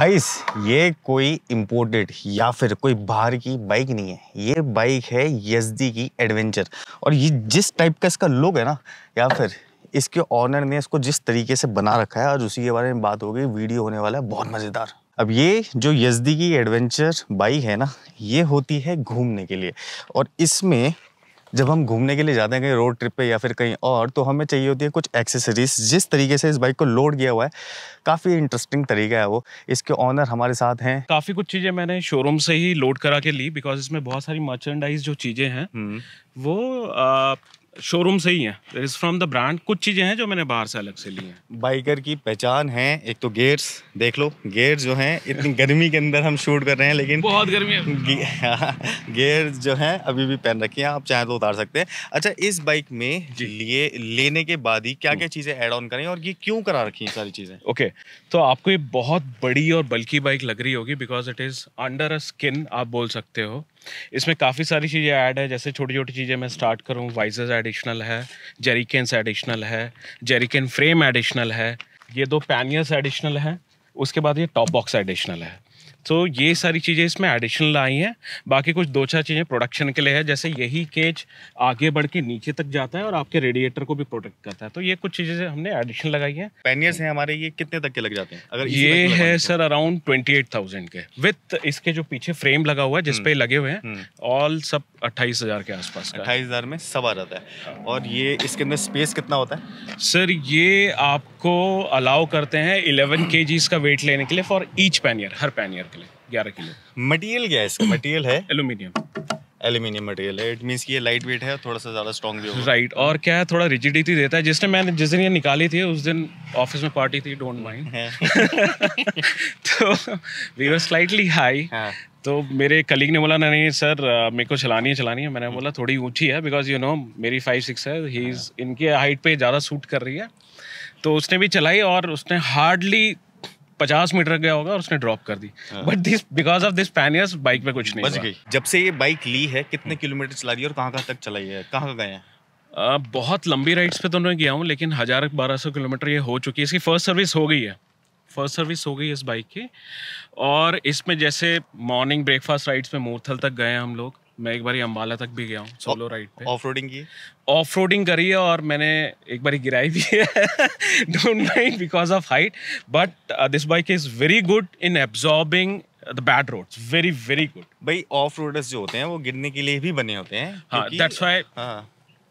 Guys ये कोई imported या फिर कोई बाहर की बाइक नहीं है ये बाइक है यसदी की एडवेंचर और ये जिस टाइप का इसका लुक है ना या फिर इसके ऑनर ने इसको जिस तरीके से बना रखा है आज उसी के बारे में बात हो गई वीडियो होने वाला है बहुत मज़ेदार अब ये जो यजदी की एडवेंचर बाइक है ना ये होती है घूमने के लिए और इसमें जब हम घूमने के लिए जाते हैं कहीं रोड ट्रिप पे या फिर कहीं और तो हमें चाहिए होती है कुछ एक्सेसरीज जिस तरीके से इस बाइक को लोड किया हुआ है काफ़ी इंटरेस्टिंग तरीका है वो इसके ऑनर हमारे साथ हैं काफ़ी कुछ चीज़ें मैंने शोरूम से ही लोड करा के ली बिकॉज इसमें बहुत सारी मर्चेंडाइज जो चीज़ें हैं हम्म। वो शोरूम से ही है इज फ्रॉम द ब्रांड कुछ चीज़ें हैं जो मैंने बाहर से अलग से ली हैं बाइकर की पहचान है एक तो गेयर्स देख लो गेयर्स जो हैं इतनी गर्मी के अंदर हम शूट कर रहे हैं लेकिन बहुत गर्मी है गेयर्स जो हैं अभी भी पहन रखी हैं आप चाहें तो उतार सकते हैं अच्छा इस बाइक में लिए लेने के बाद ही क्या क्या हम्म। चीज़ें एड ऑन करें और ये क्यों करा रखी हैं सारी चीज़ें ओके तो आपको ये बहुत बड़ी और बल्कि बाइक लग रही होगी because it is under a skin आप बोल सकते हो इसमें काफ़ी सारी चीज़ें ऐड है जैसे छोटी छोटी चीज़ें मैं स्टार्ट करूँ वाइजर्स एडिशनल है जेरिकेंस एडिशनल है जेरिकेन फ्रेम एडिशनल है ये दो पैनियस एडिशनल है उसके बाद ये टॉप बॉक्स एडिशनल है तो ये सारी चीज़ें इसमें एडिशनल आई हैं बाकी कुछ दो चार चीज़ें प्रोडक्शन के लिए है जैसे यही केज आगे बढ़ के नीचे तक जाता है और आपके रेडिएटर को भी प्रोटेक्ट करता है तो ये कुछ चीज़ें हमने एडिशन लगाई हैं पेनियर्स हैं हमारे ये कितने तक के लग जाते हैं अगर ये तो है सर अराउंड ट्वेंटी के विथ इसके जो पीछे फ्रेम लगा हुआ है जिसपे हम्म, लगे हुए हैं ऑल हम्म। सब अट्ठाईस के आसपास अट्ठाईस में सब आ जाता है और ये इसके अंदर स्पेस कितना होता है सर ये आप आपको अलाउ करते हैं इलेवन के का वेट लेने के लिए फॉर ईच पैनियर हर पैनियर के लिए ग्यारह किलो मटीरियल क्या है इसका मटेरियल है एलुमिनियम एल्यूमिनियम मटेरियल है इट मीन्स कि ये लाइट वेट है थोड़ा सा ज़्यादा स्ट्रॉन्ग भी होगा राइट और क्या है थोड़ा रिजिडिटी देता है जिसने मैंने जिस दिन ये निकाली थी उस दिन ऑफिस में पार्टी थी डोंट माइंड हाँ। तो वी वर स्लाइटली हाई तो मेरे कलीग ने बोला नहीं सर मेरे को चलानी है चलानी है मैंने बोला थोड़ी ऊंची है बिकॉज यू नो मेरी फाइव सिक्स है ही इज इनके हाइट पे ज़्यादा सूट कर रही है तो उसने भी चलाई और उसने हार्डली पचास मीटर गया होगा और उसने ड्रॉप कर दी but this because of this panniers bike में कुछ नहीं बच गई जब से ये बाइक ली है कितने किलोमीटर चला दी है और कहाँ कहाँ तक चलाई है कहाँ गए हैं बहुत लंबी राइड्स पे तो मैं गया हूँ लेकिन हज़ार बारह सौ किलोमीटर ये हो चुकी है इसकी फर्स्ट सर्विस हो गई है फर्स्ट सर्विस हो गई है इस बाइक की और इसमें जैसे मॉर्निंग ब्रेकफास्ट राइड्स में मूर्थल तक गए हैं हम लोग मैं एक बारी अम्बाला तक भी गया हूँ सोलो राइड पे ऑफ रोडिंग की ऑफ रोडिंग करी है और मैंने एक बारी गिराई भी है don't mind because of height but this bike is very good in absorbing the bad roads very very good भाई ऑफ रोडर्स जो होते हैं वो गिरने के लिए भी बने होते हैं हाँ दैट्स व्हाई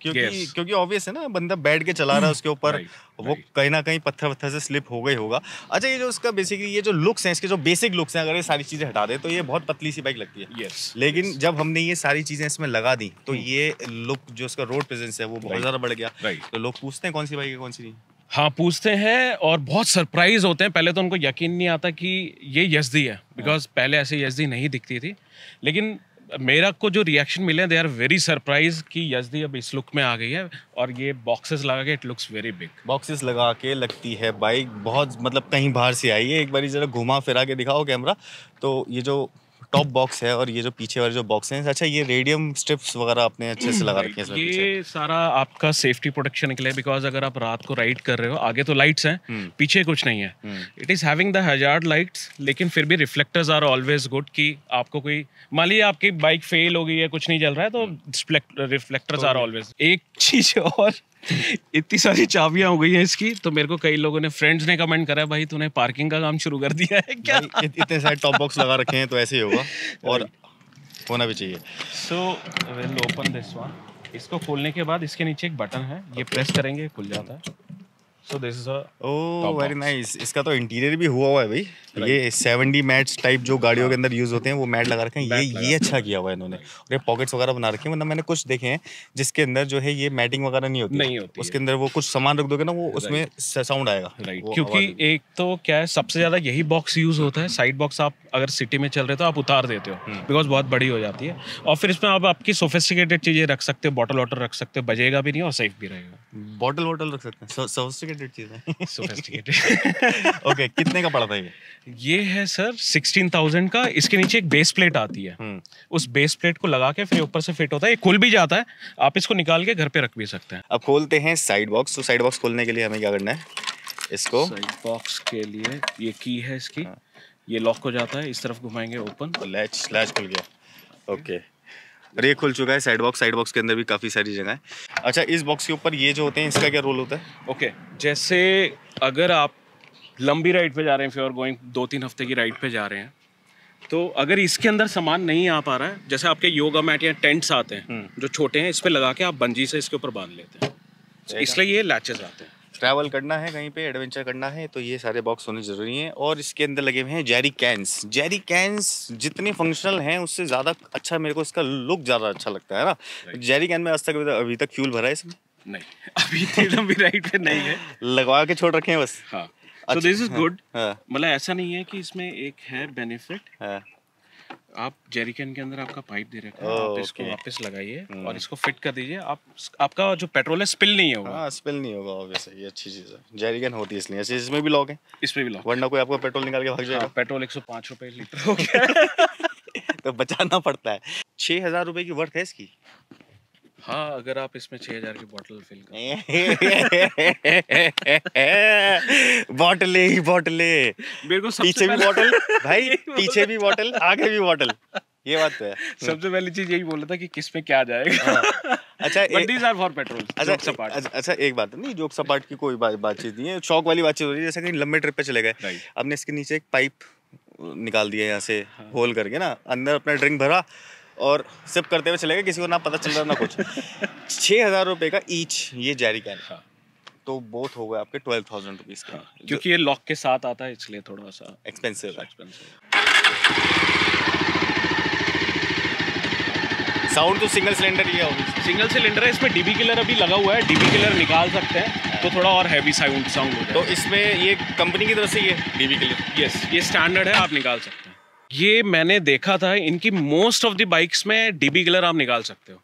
क्योंकि yes. क्योंकि ऑब्वियस है ना बंदा बैठ के चला रहा है hmm. उसके ऊपर right, वो right. कहीं ना कहीं पत्थर वत्थर से स्लिप हो गई होगा अच्छा ये जो उसका बेसिकली ये जो लुक्स हैं इसके जो बेसिक लुक्स हैं अगर ये सारी चीज़ें हटा दें तो ये बहुत पतली सी बाइक लगती है yes, लेकिन yes. जब हमने ये सारी चीज़ें इसमें लगा दी तो hmm. ये लुक जो उसका रोड प्रेजेंस है वो बहुत ज़्यादा बढ़ गया तो लोग पूछते हैं कौन सी बाइक है कौन सी नहीं हाँ पूछते हैं और बहुत सरप्राइज होते हैं पहले तो उनको यकीन नहीं आता कि ये यजदी है बिकॉज hmm. पहले ऐसे यजदी नहीं दिखती थी लेकिन मेरा को जो रिएक्शन मिले दे आर वेरी सरप्राइज कि यजदी अब इस लुक में आ गई है और ये बॉक्सेस लगा के it looks very big boxes लगा के लगती है बाइक बहुत मतलब कहीं बाहर से आई है एक बार जरा घुमा फिरा के दिखाओ कैमरा तो ये जो टॉप बॉक्स है और ये जो पीछे वाले जो बॉक्स हैं अच्छा ये रेडियम स्ट्रिप्स वगैरह आपने अच्छे से लगा रखे हैं ये सारा आपका सेफ्टी प्रोटेक्शन के लिए बिकॉज अगर आप रात को राइड कर रहे हो आगे तो लाइट्स हैं हम्म। पीछे कुछ नहीं है it is having the hazard lights लेकिन फिर भी रिफ्लेक्टर्स आर ऑलवेज गुड कि आपको कोई मान लीजिए आपकी बाइक फेल हो गई है कुछ नहीं चल रहा है तो रिफ्लेक्टर्स आर ऑलवेज एक चीज़ और इतनी सारी चाबियां हो गई हैं इसकी तो मेरे को कई लोगों ने फ्रेंड्स ने कमेंट करा है भाई तूने पार्किंग का काम शुरू कर दिया है क्या इतने सारे टॉप बॉक्स लगा रखे हैं तो ऐसे ही होगा और होना भी चाहिए so will open this one इसको खोलने के बाद इसके नीचे एक बटन है ये प्रेस करेंगे खुल जाता है so this is oh very nice इसका तो इंटीरियर भी हुआ हुआ है भाई right. ये 70 मैट्स टाइप जो गाड़ियों के अंदर यूज होते हैं वो मैट लगा रखे हैं ये ये अच्छा किया हुआ है इन्होंने और ये पॉकेट्स वगैरह बना रखे हैं मतलब मैंने कुछ देखे हैं जिसके अंदर जो है ये मैटिंग वगैरह नहीं होती नहीं होती उसके अंदर वो कुछ सामान रख दोगे ना वो उसमें साउंड आएगा क्योंकि एक तो क्या है सबसे ज्यादा यही बॉक्स यूज होता है साइड बॉक्स आप अगर सिटी में चल रहे तो आप उतार देते हो बिकॉज हम्म। बहुत बड़ी हो जाती है और फिर इसमें आप आपकी सोफिस्टिकेटेड चीजें रख सकते हो बॉटल वाटर रख सकते हो बजेगा भी नहीं और सेफ भी रहेगा बॉटल वॉटल रख सकते हैं सोफिस्टिकेटेड चीज है सोफिस्टिकेटेड ओके कितने का पड़ता है ये ये है सर 16000 का इसके नीचे एक बेस प्लेट आती है हुँ. हम्म। उस बेस प्लेट को लगा के फिर ऊपर से फिट होता है ये खुल भी जाता है आप इसको निकाल के घर पे रख भी सकते हैं अब खोलते हैं साइड बॉक्स तो साइड बॉक्स खोलने के लिए हमें क्या करना है इसको साइड बॉक्स के लिए ये की है इसकी हाँ। ये लॉक हो जाता है इस तरफ घुमाएंगे ओपन लैच लैच खुल गया ओके okay. रेक खुल चुका है साइड बॉक्स साइड बॉक्स के अंदर भी काफ़ी सारी जगह है अच्छा इस बॉक्स के ऊपर ये जो होते हैं इसका क्या रोल होता है ओके जैसे अगर आप लंबी राइड पे जा रहे हैं फिर गोइंग दो तीन हफ्ते की राइड पे जा रहे हैं तो अगर इसके अंदर सामान नहीं आ पा रहा है जैसे आपके योगा मैट या टेंट्स आते हैं हम्म। जो छोटे हैं इस पर लगा के आप बंजी से इसके ऊपर बांध लेते हैं इसलिए ये लैचेस आते हैं ट्रैवल करना है कहीं पे एडवेंचर करना है तो ये सारे बॉक्स होने ज़रूरी हैं और इसके अंदर लगे हुए हैं जेरी कैंस जेरी कैंस जितने फंक्शनल हैं उससे ज़्यादा अच्छा मेरे को इसका लुक ज़्यादा अच्छा लगता है ना जेरी कैन में आज तक अभी तक फ्यूल भरा है इसमें नहीं अभी तो एकदम भी राइट पे नहीं है लगवा के छोड़ रखे हैं बस हाँ सो दिस इज गुड मतलब ऐसा नहीं है कि इसमें एक है बेनिफिट हाँ. आप जेरिकन के अंदर आपका पाइप दे रखा है आप इसको वापस लगाइए हम्म। और इसको फिट कर दीजिए आप आपका जो पेट्रोल है स्पिल नहीं होगा हाँ स्पिल नहीं होगा ऑब्वियसली ये अच्छी चीज़ है जेरिकन होती है इसलिए इसमें भी लॉक है इसमें भी लॉक वरना कोई आपको पेट्रोल निकाल के भाग हाँ, जाएगा हाँ, पेट्रोल एक सौ लीटर हो गया तो बचाना पड़ता है छह हज़ार रुपए की वर्थ है इसकी हाँ अगर आप इसमें छह हज़ार की बॉटल फिल कर बॉटले ही बॉटले मेरे को पीछे भी बॉटल भाई पीछे भी बॉटल आगे भी बॉटल ये बात तो है सबसे पहली चीज यही बोल रहा था कि किस में क्या जाएगा हाँ। अच्छा दीज आर फॉर पेट्रोल अच्छा अच्छा एक बात नहीं जोक सपाट की कोई बातचीत नहीं है शौक वाली बातचीत हो रही है जैसे कि लंबे ट्रिप पे चले गए आपने इसके नीचे एक पाइप निकाल दिया यहाँ से होल हाँ। करके ना अंदर अपना ड्रिंक भरा और सिप करते हुए चले गए किसी को ना पता चल रहा ना कुछ छः हज़ार रुपये का ईच ये जैरी कैन तो बोथ हो गए आपके ट्वेल्व थाउजेंड रुपीज़ का क्योंकि ये लॉक के साथ आता है इसलिए थोड़ा सा एक्सपेंसिव है साउंड तो सिंगल सिलेंडर ही होगी सिंगल सिलेंडर है इसमें डीबी किलर अभी लगा हुआ है डीबी किलर निकाल सकते हैं तो हाँ। थोड़ा और हैवी साउंड साउंड होता है तो इसमें ये कंपनी की तरफ से ये डीबी किलर यस ये स्टैंडर्ड है आप निकाल सकते हैं ये मैंने देखा था इनकी मोस्ट ऑफ द बाइक्स में डीबी किलर आप निकाल सकते हो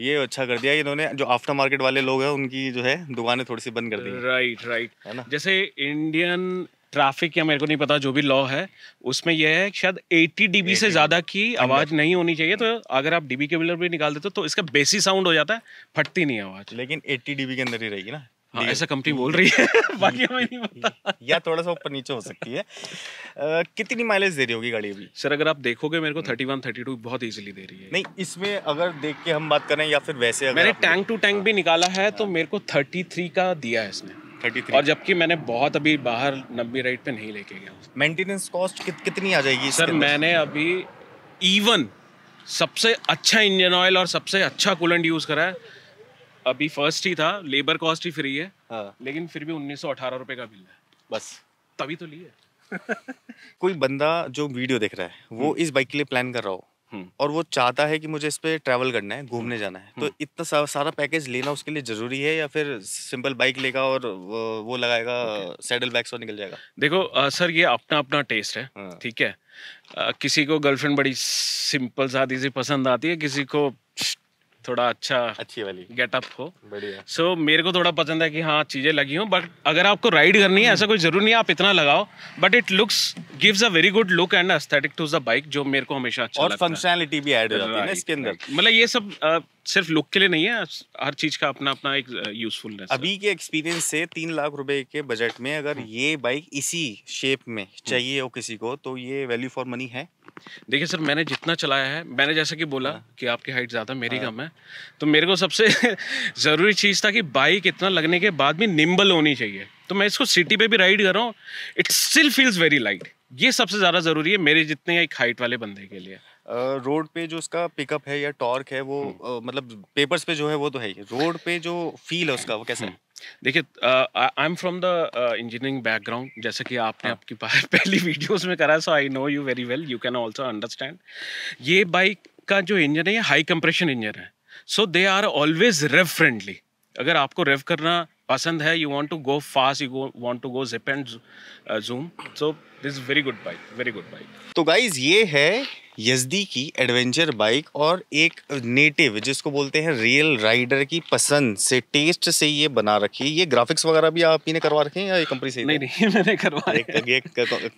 ये अच्छा कर दिया इन्होंने जो आफ्टर मार्केट वाले लोग हैं उनकी जो है दुकानें थोड़ी सी बंद कर दी राइट राइट है ना जैसे इंडियन ट्रैफिक या मेरे को नहीं पता जो भी लॉ है उसमें यह है शायद 80 डीबी से ज़्यादा की आवाज़ नहीं होनी चाहिए तो अगर आप डीबी के बिलर भी निकाल देते हो तो, तो इसका बेसी साउंड हो जाता है फटती नहीं आवाज़ लेकिन 80 डीबी के अंदर ही रहेगी ना हाँ, ऐसा कंपनी बोल रही है बाकी हमें नहीं पता या थोड़ा सा ऊपर नीचे हो सकती है आ, कितनी माइलेज दे रही होगी गाड़ी अभी सर अगर आप देखोगे मेरे को थर्टी वन थर्टी टू बहुत इजीली दे रही है नहीं इसमें अगर देख के हम बात करें या फिर वैसे अगर मैंने टैंक टू टैंक भी निकाला है तो मेरे को थर्टी थ्री का दिया है इसने और जबकि मैंने बहुत अभी बाहर नब्बे रेट पे नहीं लेके गया मेंटेनेंस कॉस्ट कित, कितनी आ जाएगी सर मैंने अभी इवन सबसे अच्छा इंजन ऑयल और सबसे अच्छा कूलेंट यूज़ करा है अभी फर्स्ट ही था लेबर कॉस्ट ही फ्री है हाँ। लेकिन फिर भी उन्नीस सौ रुपए का बिल है बस तभी तो लिए कोई बंदा जो वीडियो देख रहा है वो हम्म। इस बाइक के लिए प्लान कर रहा हो हम्म। और वो चाहता है कि मुझे इस पे ट्रैवल करना है घूमने जाना है तो हम्म। इतना सा, सारा पैकेज लेना उसके लिए जरूरी है या फिर सिंपल बाइक लेगा और वो, वो लगाएगा सैडल बैग और निकल जाएगा देखो आ, सर ये अपना अपना टेस्ट है हाँ। ठीक है आ, किसी को गर्लफ्रेंड बड़ी सिंपल सादी सी पसंद आती है किसी को थोड़ा अच्छा अच्छी वाली गेटअप हो बढ़िया सो so, मेरे को थोड़ा पसंद है कि हाँ चीज़ें लगी हो बट अगर आपको राइड करनी है ऐसा कोई ज़रूरी नहीं है आप इतना लगाओ but it looks gives a very good look and aesthetic to the bike जो मेरे को हमेशा अच्छा और फंक्शनैलिटी भी ऐड हो जाती है इसके अंदर मतलब ये सब सिर्फ लुक के लिए नहीं है हर चीज का अपना अपना एक यूजफुलनेस अभी के एक्सपीरियंस से तीन लाख रुपए के बजट में अगर हम्म। ये बाइक इसी शेप में हम्म। चाहिए हो किसी को तो ये वैल्यू फॉर मनी है देखिए सर मैंने जितना चलाया है मैंने जैसा कि बोला हाँ। कि आपकी हाइट ज़्यादा मेरी हाँ। कम है तो मेरे को सबसे ज़रूरी चीज़ था कि बाइक इतना लगने के बाद भी निम्बल होनी चाहिए तो मैं इसको सिटी पे भी राइड कर रहा हूँ it still feels very light ये सबसे ज़्यादा ज़रूरी है मेरे जितने एक हाइट वाले बंदे के लिए रोड पे जो उसका पिकअप है या टॉर्क है वो हम्म। मतलब पेपर्स पे जो है वो तो है ही रोड पे जो फील है उसका वो कैसा है हम्म। देखिए I am from the engineering background जैसे कि आपने हाँ. आपकी पहली वीडियोस में करा so I know you very well you can also understand ये बाइक का जो इंजन है ये हाई कंप्रेशन इंजन है so they are always rev friendly अगर आपको रेव करना पसंद है you want to go fast you want to go zip and zoom so this very good bike very good bike तो guys ये है यजदी की एडवेंचर बाइक और एक नेटिव जिसको बोलते हैं रियल राइडर की पसंद से टेस्ट से ये बना रखी है ये ग्राफिक्स वगैरह भी आप ही ने करवा रखे हैं या ये कंपनी से नहीं नहीं मैंने करवा एक, एक, एक,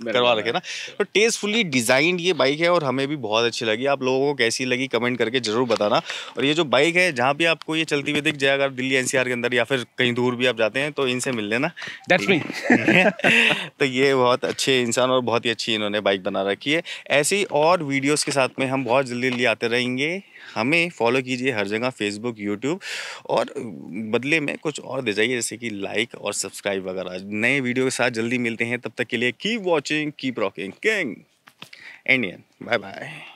करवा रखे ना तो टेस्टफुली डिजाइंड ये बाइक है और हमें भी बहुत अच्छी लगी आप लोगों को कैसी लगी कमेंट करके जरूर बताना और ये जो बाइक है जहाँ भी आपको ये चलती हुई दिख जाए अगर दिल्ली एन के अंदर या फिर कहीं दूर भी आप जाते हैं तो इनसे मिल लेना तो ये बहुत अच्छे इंसान और बहुत ही अच्छी इन्होंने बाइक बना रखी है ऐसी और वीडियोस के साथ में हम बहुत जल्दी जल्दी आते रहेंगे हमें फॉलो कीजिए हर जगह फेसबुक यूट्यूब और बदले में कुछ और दे जाइए जैसे कि लाइक और सब्सक्राइब वगैरह नए वीडियो के साथ जल्दी मिलते हैं तब तक के लिए keep watching keep rocking king Indian bye bye